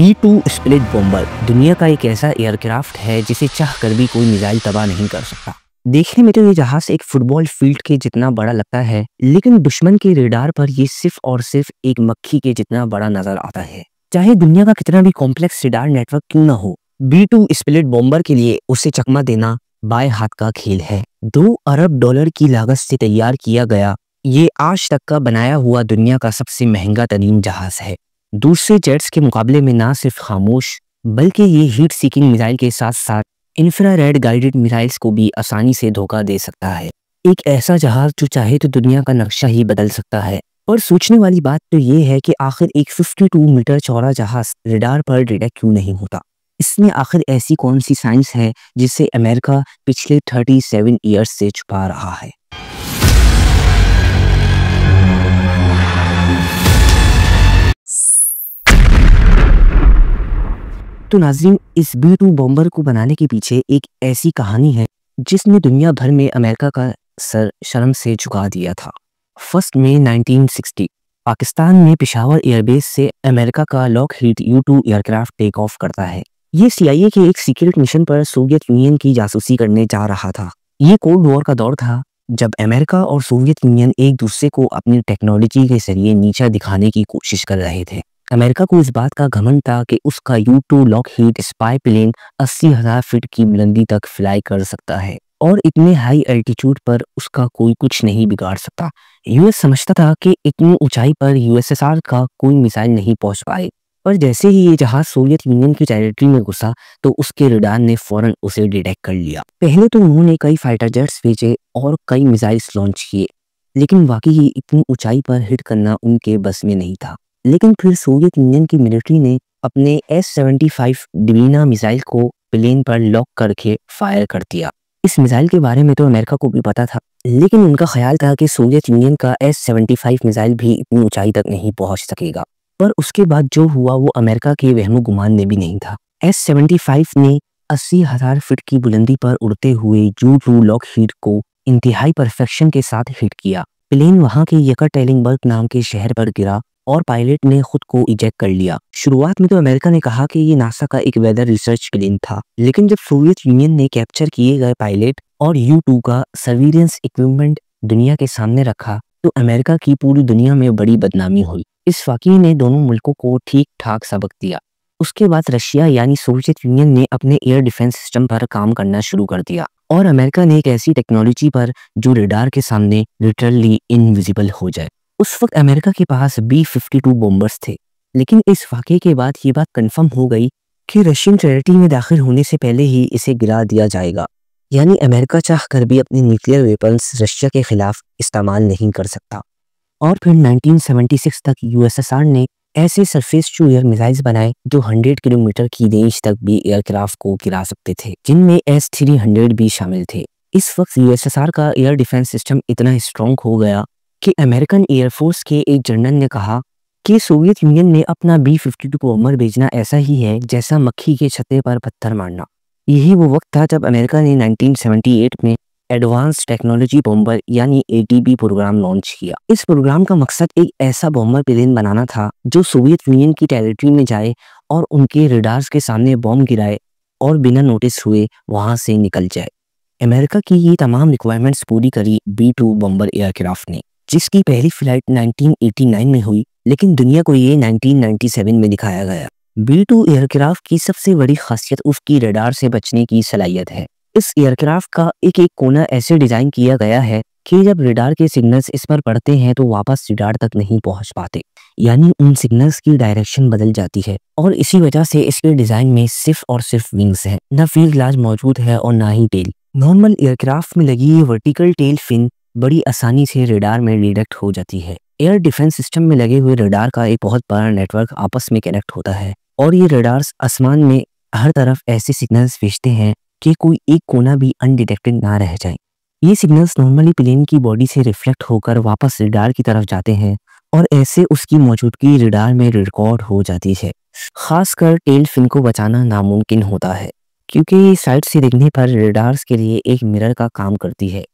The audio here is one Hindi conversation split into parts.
ई टू स्प्लिट बॉम्बर दुनिया का एक ऐसा एयरक्राफ्ट है जिसे चाह कर भी कोई मिसाइल तबाह नहीं कर सकता देखने में तो ये जहाज एक फुटबॉल फील्ड के जितना बड़ा लगता है लेकिन दुश्मन के रेडार पर ये सिर्फ और सिर्फ एक मक्खी के जितना बड़ा नजर आता है चाहे दुनिया का कितना भी कॉम्प्लेक्स रेडार नेटवर्क क्यों ना हो बी टू स्प्लिट बॉम्बर के लिए उसे चकमा देना बाएं हाथ का खेल है दो अरब डॉलर की लागत से तैयार किया गया ये आज तक का बनाया हुआ दुनिया का सबसे महंगा तरीन जहाज है दूसरे जेट्स के मुकाबले में ना सिर्फ खामोश बल्कि ये हीट सीकिंग मिसाइल के साथ साथ इंफ्रारेड गाइडेड मिसाइल्स को भी आसानी से धोखा दे सकता है एक ऐसा जहाज जो चाहे तो दुनिया का नक्शा ही बदल सकता है और सोचने वाली बात तो ये है कि आखिर एक 52 मीटर चौड़ा जहाज रेडार पर डिटेक्ट क्यों नहीं होता इसमें आखिर ऐसी कौन सी साइंस है जिसे अमेरिका पिछले 37 ईयर्स से छुपा रहा है तो नाजरीन इस बी टू तो बॉम्बर को बनाने के पीछे एक ऐसी कहानी है जिसने दुनिया भर में अमेरिका का सर शर्म से झुका दिया था फर्स्ट मे 1960 पाकिस्तान में पिशावर एयरबेस से अमेरिका का Lockheed U two aircraft take off करता है ये सीआईए के एक सीक्रेट मिशन पर सोवियत यूनियन की जासूसी करने जा रहा था ये कोल्ड वॉर का दौर था जब अमेरिका और सोवियत यूनियन एक दूसरे को अपनी टेक्नोलॉजी के जरिए नीचा दिखाने की कोशिश कर रहे थे अमेरिका को इस बात का घमंड था कि उसका U two Lockheed spy plane अस्सी हजार फीट की बुलंदी तक फ्लाई कर सकता है और इतने हाई एल्टीट्यूड पर उसका कोई कुछ नहीं बिगाड़ सकता यूएस समझता था कि इतनी ऊंचाई पर यूएसएसआर का कोई मिसाइल नहीं पहुंच पाए पर जैसे ही ये जहाज सोवियत यूनियन की टेरिटरी में घुसा तो उसके रिडान ने फौरन उसे डिटेक्ट कर लिया पहले तो उन्होंने कई फाइटर जेट्स भेजे और कई मिसाइल्स लॉन्च किए लेकिन वाकई ही इतनी ऊंचाई पर हिट करना उनके बस में नहीं था लेकिन फिर सोवियत यूनियन की मिलिट्री ने अपने S seventy five Dvina missile को प्लेन पर लॉक करके फायर कर दिया इस मिसाइल के बारे में तो अमेरिका को भी पता था लेकिन उनका ख्याल था कि सोवियत यूनियन का एस सेवेंटी फाइव मिसाइल भी इतनी ऊंचाई तक नहीं पहुंच सकेगा पर उसके बाद जो हुआ वो अमेरिका के वहमो गुमान में भी नहीं था एस सेवेंटी फाइव ने अस्सी हजार फीट की बुलंदी पर उड़ते हुए जू टू लॉक हीट को इंतहाई परफेक्शन के साथ हिट किया प्लेन वहां के यकर टेलिंगबर्ग नाम के शहर पर गिरा और पायलट ने खुद को इजेक्ट कर लिया शुरुआत में तो अमेरिका ने कहा कि ये नासा का एक वेदर रिसर्च प्लेन था लेकिन जब सोवियत यूनियन ने कैप्चर किए गए पायलट और यू टू का सर्विलियंस इक्विपमेंट दुनिया के सामने रखा तो अमेरिका की पूरी दुनिया में बड़ी बदनामी हुई इस वाकई ने दोनों मुल्कों को ठीक ठाक सबक दिया उसके बाद रशिया यानी सोवियत यूनियन ने अपने एयर डिफेंस सिस्टम पर काम करना शुरू कर दिया और अमेरिका ने एक ऐसी टेक्नोलॉजी पर जो रेडार के सामने लिटरली इनविजिबल हो जाए उस वक्त अमेरिका के पास बी फिफ्टी टू बॉम्बर्स थे लेकिन इस वाक्य के बाद ये बात कंफर्म हो गई कि रशियन टेरिटरी में दाखिल होने से पहले ही इसे गिरा दिया जाएगा यानी अमेरिका चाह कर भी अपने न्यूक्लियर वेपन्स रशिया के खिलाफ इस्तेमाल नहीं कर सकता और फिर 1976 तक यूएसएसआर ने ऐसे सरफेस टू एयर मिसाइल्स बनाए जो 100 किलोमीटर की रेंज तक भी एयरक्राफ्ट को गिरा सकते थे जिनमें एस थ्री हंड्रेड भी शामिल थे इस वक्त यूएसएसआर का एयर डिफेंस सिस्टम इतना स्ट्रॉन्ग हो गया कि अमेरिकन एयरफोर्स के एक जनरल ने कहा कि सोवियत यूनियन ने अपना बी फिफ्टी टू बॉम्बर भेजना ऐसा ही है जैसा मक्खी के छते पर पत्थर मारना यही वो वक्त था जब अमेरिका ने 1978 में एडवांस टेक्नोलॉजी बॉम्बर यानी ए प्रोग्राम लॉन्च किया इस प्रोग्राम का मकसद एक ऐसा बॉम्बर प्लेन बनाना था जो सोवियत यूनियन की टेरिटरी में जाए और उनके रिडार्स के सामने बॉम्ब गिराए और बिना नोटिस हुए वहां से निकल जाए अमेरिका की ये तमाम रिक्वायरमेंट्स पूरी करी बी टू बॉम्बर एयरक्राफ्ट ने जिसकी पहली फ्लाइट 1989 में हुई लेकिन दुनिया को ये 1997 में दिखाया गया बी टू एयरक्राफ्ट की सबसे बड़ी खासियत उसकी रडार से बचने की सलाहियत है इस एयरक्राफ्ट का एक एक कोना ऐसे डिजाइन किया गया है कि जब रडार के सिग्नल्स इस पर पड़ते हैं तो वापस रिडार तक नहीं पहुंच पाते यानी उन सिग्नल्स की डायरेक्शन बदल जाती है और इसी वजह से इसके डिजाइन में सिर्फ और सिर्फ विंग्स हैं न फील्ड लाज मौजूद है और ना ही टेल नॉर्मल एयरक्राफ्ट में लगी ये वर्टिकल टेल फिन बड़ी आसानी से रेडार में डिटेक्ट हो जाती है एयर डिफेंस सिस्टम में लगे हुए रेडार का एक बहुत बड़ा नेटवर्क आपस में कनेक्ट होता है और ये रेडार्स आसमान में हर तरफ ऐसे सिग्नल्स भेजते हैं कि कोई एक कोना भी अनडिटेक्टेड ना रह जाए ये सिग्नल्स नॉर्मली प्लेन की बॉडी से रिफ्लेक्ट होकर वापस रिडार की तरफ जाते हैं और ऐसे उसकी मौजूदगी रिडार में रिकॉर्ड हो जाती है खासकर टेल फिन को बचाना नामुमकिन होता है क्योंकि साइड से देखने पर रिडार्स के लिए एक मिरर का काम करती है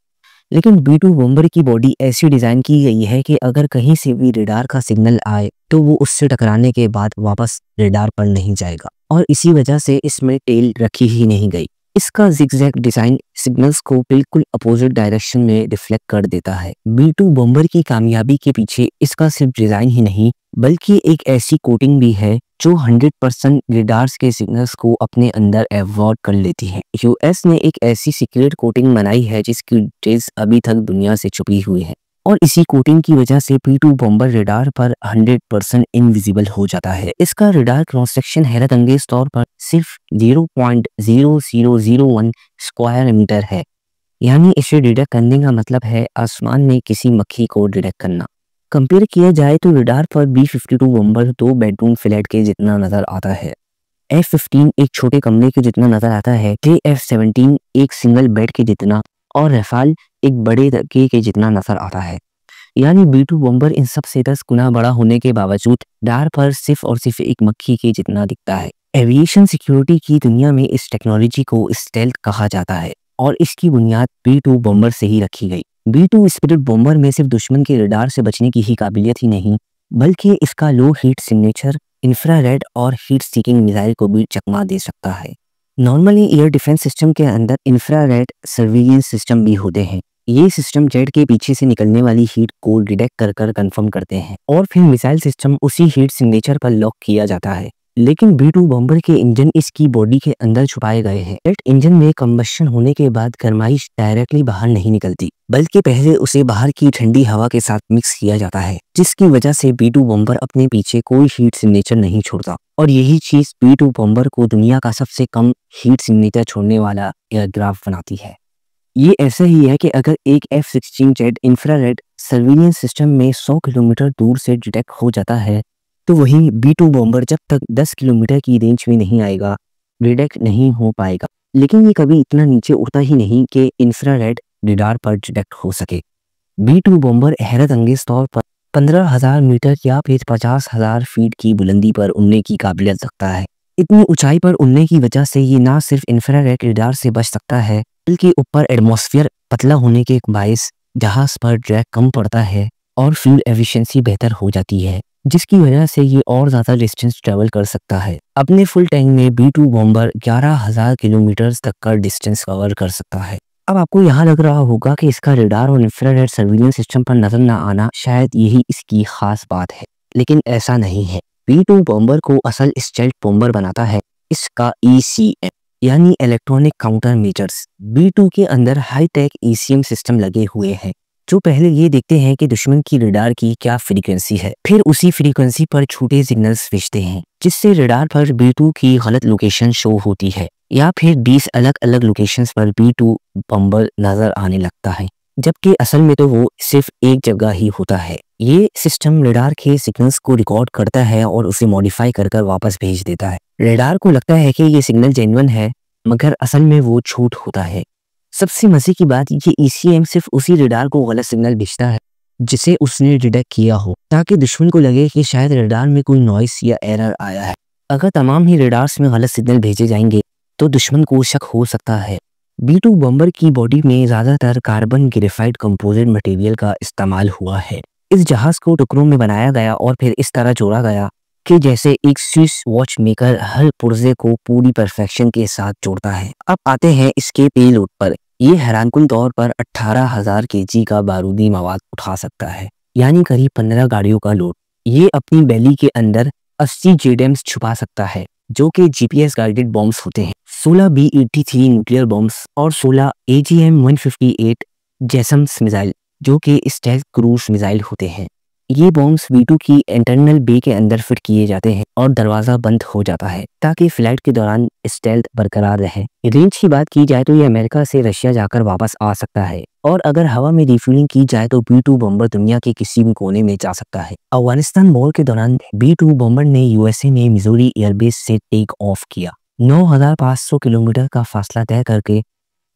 लेकिन बी टू बॉम्बर की बॉडी ऐसी डिजाइन की गई है कि अगर कहीं से भी रेडार का सिग्नल आए तो वो उससे टकराने के बाद वापस रेडार पर नहीं जाएगा और इसी वजह से इसमें टेल रखी ही नहीं गई इसका जिक्जैक डिजाइन सिग्नल्स को बिल्कुल अपोजिट डायरेक्शन में रिफ्लेक्ट कर देता है बी टू बॉम्बर की कामयाबी के पीछे इसका सिर्फ डिजाइन ही नहीं बल्कि एक ऐसी कोटिंग भी है जो 100 परसेंट रिडार्स के सिग्नल्स को अपने अंदर एवॉर्ड कर लेती है यूएस ने एक ऐसी सीक्रेट कोटिंग बनाई है जिसकी डिटेल्स अभी तक दुनिया से छुपी हुई है और इसी कोटिंग की वजह से पी टू बॉम्बर रिडार पर 100 परसेंट इनविजिबल हो जाता है इसका रिडार क्रॉस सेक्शन हैरत अंगेज तौर पर सिर्फ 0.0001 स्क्वायर मीटर है यानी इसे डिटेक्ट करने का मतलब है आसमान में किसी मक्खी को डिटेक्ट करना कंपेयर किया जाए तो रिडार पर बी फिफ्टी टू बम्बर दो बेडरूम फ्लैट के जितना नजर आता है एफ फिफ्टीन एक छोटे कमरे के जितना नजर आता है के एफ सेवनटीन एक सिंगल बेड के जितना और रफाल एक बड़े धक्के के जितना नजर आता है यानी बी टू बम्बर इन सब से दस गुना बड़ा होने के बावजूद डार पर सिर्फ और सिर्फ एक मक्खी के जितना दिखता है एविएशन सिक्योरिटी की दुनिया में इस टेक्नोलॉजी को स्टेल्थ कहा जाता है और इसकी बुनियाद बी टू बम्बर से ही रखी गई बी टू स्पिरिट बॉम्बर में सिर्फ दुश्मन के रडार से बचने की ही काबिलियत ही नहीं बल्कि इसका लो हीट सिग्नेचर इंफ्रारेड और हीट सीकिंग मिसाइल को भी चकमा दे सकता है नॉर्मली एयर डिफेंस सिस्टम के अंदर इंफ्रारेड सर्विलेंस सिस्टम भी होते हैं ये सिस्टम जेट के पीछे से निकलने वाली हीट को डिटेक्ट कर कर कंफर्म करते हैं और फिर मिसाइल सिस्टम उसी हीट सिग्नेचर पर लॉक किया जाता है लेकिन बी टू बॉम्बर के इंजन इसकी बॉडी के अंदर छुपाए गए हैं जेट इंजन में कम्बशन होने के बाद गर्माइश डायरेक्टली बाहर नहीं निकलती बल्कि पहले उसे बाहर की ठंडी हवा के साथ मिक्स किया जाता है जिसकी वजह से बी टू बॉम्बर अपने पीछे कोई हीट सिग्नेचर नहीं छोड़ता और यही चीज बी टू बॉम्बर को दुनिया का सबसे कम हीट सिग्नेचर छोड़ने वाला एयरग्राफ्ट बनाती है ये ऐसा ही है कि अगर एक F sixteen jet infrared surveillance system में 100 किलोमीटर दूर से डिटेक्ट हो जाता है तो वही बी टू बॉम्बर जब तक 10 किलोमीटर की रेंज में नहीं आएगा डिटेक्ट नहीं हो पाएगा लेकिन ये कभी इतना नीचे उड़ता ही नहीं कि इंफ्रारेड रिडार पर डिटेक्ट हो सके बी टू बॉम्बर हैरत अंगेज तौर पर पंद्रह हजार मीटर या फिर पचास हजार फीट की बुलंदी पर उड़ने की काबिलियत रखता है इतनी ऊंचाई पर उड़ने की वजह से ये ना सिर्फ इंफ्रारेड रिडार से बच सकता है बल्कि ऊपर एटमोसफियर पतला होने के बायस जहाज पर ड्रैक कम पड़ता है और फ्यूल एफिशिएंसी बेहतर हो जाती है जिसकी वजह से ये और ज़्यादा डिस्टेंस ट्रेवल कर सकता है अपने फुल टैंक में बी टू बॉम्बर ग्यारह हज़ार किलोमीटर तक का डिस्टेंस कवर कर सकता है अब आपको यहाँ लग रहा होगा कि इसका रिडार और इंफ्रारेड सर्विलेंस सिस्टम पर नजर न आना शायद यही इसकी खास बात है लेकिन ऐसा नहीं है बी टू बॉम्बर को असल स्टेल्ट बॉम्बर बनाता है इसका ई e यानी electronic counter measures B two के अंदर हाई टेक ई सिस्टम लगे हुए हैं जो पहले ये देखते हैं कि दुश्मन की रडार की क्या फ्रीक्वेंसी है फिर उसी फ्रीक्वेंसी पर छोटे सिग्नल्स भेजते हैं जिससे रडार पर बी टू की गलत लोकेशन शो होती है या फिर 20 अलग अलग लोकेशंस पर बी टू बम्बर नजर आने लगता है जबकि असल में तो वो सिर्फ एक जगह ही होता है ये सिस्टम रेडार के सिग्नल्स को रिकॉर्ड करता है और उसे मॉडिफाई कर वापस भेज देता है रेडार को लगता है कि ये सिग्नल जेनवन है मगर असल में वो छूट होता है सबसे मजे की बात ये ईसीएम सिर्फ उसी रिडार को गलत सिग्नल भेजता है जिसे उसने डिटेक्ट किया हो ताकि दुश्मन को लगे कि शायद रिडार में कोई नॉइस या एरर आया है अगर तमाम ही रिडार्स में गलत सिग्नल भेजे जाएंगे तो दुश्मन को शक हो सकता है बी टू बम्बर की बॉडी में ज़्यादातर कार्बन ग्रेफाइड कंपोजिट मटेरियल का इस्तेमाल हुआ है इस जहाज़ को टुकड़ों में बनाया गया और फिर इस तरह जोड़ा गया कि जैसे एक स्विस वॉच मेकर हर पुर्जे को पूरी परफेक्शन के साथ जोड़ता है अब आते हैं इसके पेलोड पर ये हैरानकुन तौर पर 18,000 जी का बारूदी मवाद उठा सकता है यानी करीब 15 गाड़ियों का लोड ये अपनी बैली के अंदर 80 जेडेम्स छुपा सकता है जो कि जीपीएस गाइडेड बॉम्ब्स होते हैं 16 B eighty three nuclear bombs और 16 A G M one fifty eight JASSMs missile जो कि स्टेल क्रूज मिसाइल होते हैं ये बॉम्ब्स V2 की इंटरनल बे के अंदर फिट किए जाते हैं और दरवाजा बंद हो जाता है ताकि फ्लाइट के दौरान स्टेल्थ बरकरार रहे रेंज की बात की जाए तो ये अमेरिका से रशिया जाकर वापस आ सकता है और अगर हवा में रिफ्यूलिंग की जाए तो बी टू बॉम्बर दुनिया के किसी भी कोने में जा सकता है अफगानिस्तान मॉल के दौरान बी टू बॉम्बर ने यूएसए में मिजोरी एयरबेस से टेक ऑफ किया सौ किलोमीटर का फासला तय करके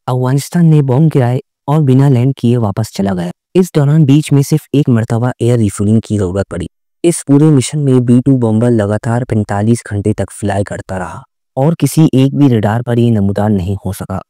अफगानिस्तान ने बॉम्ब गिराए और बिना लैंड किए वापस चला गया इस दौरान बीच में सिर्फ एक मरतबा एयर रिफ्यूलिंग की जरूरत पड़ी इस पूरे मिशन में बी टू बॉम्बर लगातार 45 घंटे तक फ्लाई करता रहा और किसी एक भी रडार पर यह नमदार नहीं हो सका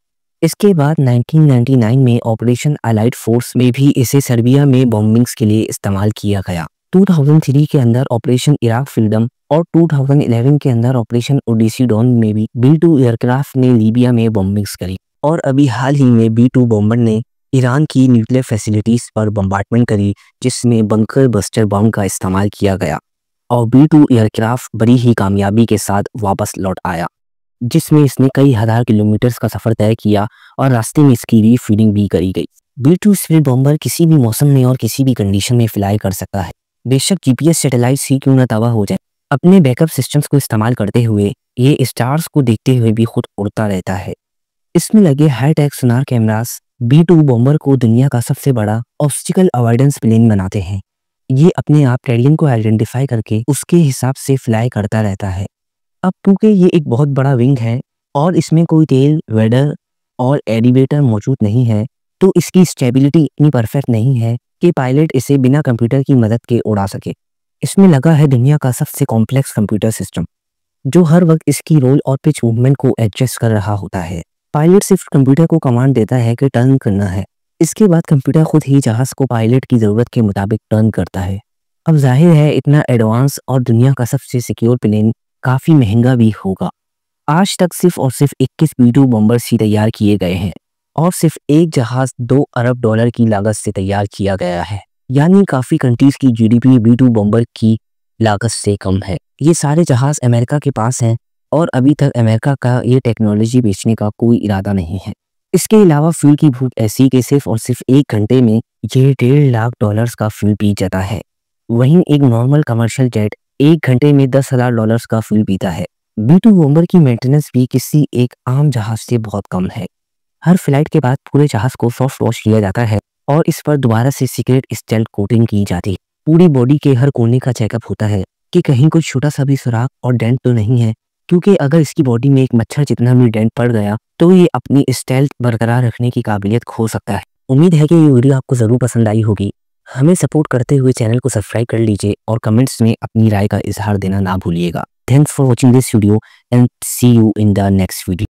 इसके बाद 1999 में ऑपरेशन अलाइट फोर्स में भी इसे सर्बिया में बॉम्बिंग्स के लिए इस्तेमाल किया गया 2003 के अंदर ऑपरेशन इराक फ्रीडम और 2011 के अंदर ऑपरेशन ओडिसी डॉन में भी बी टू एयरक्राफ्ट ने लीबिया में बॉम्बिंग्स करी और अभी हाल ही में बी टू बॉम्बर ने ईरान की न्यूक्लियर फैसिलिटीज़ पर बम्बार्टमेंट करी जिसमें बंकर बस्टर बम का इस्तेमाल किया गया और बी टू एयरक्राफ्ट बड़ी ही कामयाबी के साथ वापस लौट आया जिसमें इसने कई हज़ार किलोमीटर्स का सफ़र तय किया और रास्ते में इसकी रीफीडिंग भी करी गई बी टू स्पीड बॉम्बर किसी भी मौसम में और किसी भी कंडीशन में फ्लाई कर सकता है बेशक जीपीएस सेटेलाइट ही क्यों न तबाह हो जाए अपने बैकअप सिस्टम्स को इस्तेमाल करते हुए ये स्टार्स को देखते हुए भी खुद उड़ता रहता है इसमें लगे high tech sonar cameras B two bomber को दुनिया का सबसे बड़ा ऑब्स्टिकल अवॉइडेंस प्लेन बनाते हैं ये अपने आप टेडलिन को आइडेंटिफाई करके उसके हिसाब से फ्लाई करता रहता है अब क्योंकि ये एक बहुत बड़ा विंग है और इसमें कोई तेल वेडर और एलिवेटर मौजूद नहीं है तो इसकी स्टेबिलिटी इतनी परफेक्ट नहीं है कि पायलट इसे बिना कंप्यूटर की मदद के उड़ा सके इसमें लगा है दुनिया का सबसे कॉम्प्लेक्स कंप्यूटर सिस्टम जो हर वक्त इसकी रोल और पिच मूवमेंट को एडजस्ट कर रहा होता है पायलट सिर्फ कंप्यूटर को कमांड देता है कि टर्न करना है इसके बाद कंप्यूटर खुद ही जहाज को पायलट की ज़रूरत के मुताबिक टर्न करता है अब जाहिर है इतना एडवांस और दुनिया का सबसे सिक्योर प्लेन काफ़ी महंगा भी होगा आज तक सिर्फ और सिर्फ इक्कीस बी टू बम्बर्स ही तैयार किए गए हैं और सिर्फ एक जहाज दो अरब डॉलर की लागत से तैयार किया गया है यानी काफ़ी कंट्रीज की जीडीपी बी टू बम्बर की लागत से कम है ये सारे जहाज अमेरिका के पास हैं और अभी तक अमेरिका का ये टेक्नोलॉजी बेचने का कोई इरादा नहीं है इसके अलावा फ्यूल की भूख ऐसी कि सिर्फ और सिर्फ एक घंटे में ये डेढ़ लाख डॉलर्स का फ्यूल पी जाता है वहीं एक नॉर्मल कमर्शियल जेट एक घंटे में दस हजार डॉलर का फ्यूल पीता है बी टू वोम्बर की मेंटेनेंस भी किसी एक आम जहाज से बहुत कम है हर फ्लाइट के बाद पूरे जहाज को सॉफ्ट वॉश किया जाता है और इस पर दोबारा से सीक्रेट स्टेल कोटिंग की जाती है पूरी बॉडी के हर कोने का चेकअप होता है कि कहीं कुछ छोटा सा भी सुराख और डेंट तो नहीं है क्योंकि अगर इसकी बॉडी में एक मच्छर जितना भी डेंट पड़ गया तो ये अपनी स्टेल्थ बरकरार रखने की काबिलियत खो सकता है उम्मीद है कि ये वीडियो आपको ज़रूर पसंद आई होगी हमें सपोर्ट करते हुए चैनल को सब्सक्राइब कर लीजिए और कमेंट्स में अपनी राय का इजहार देना ना भूलिएगा thanks for watching this video and see you in the next video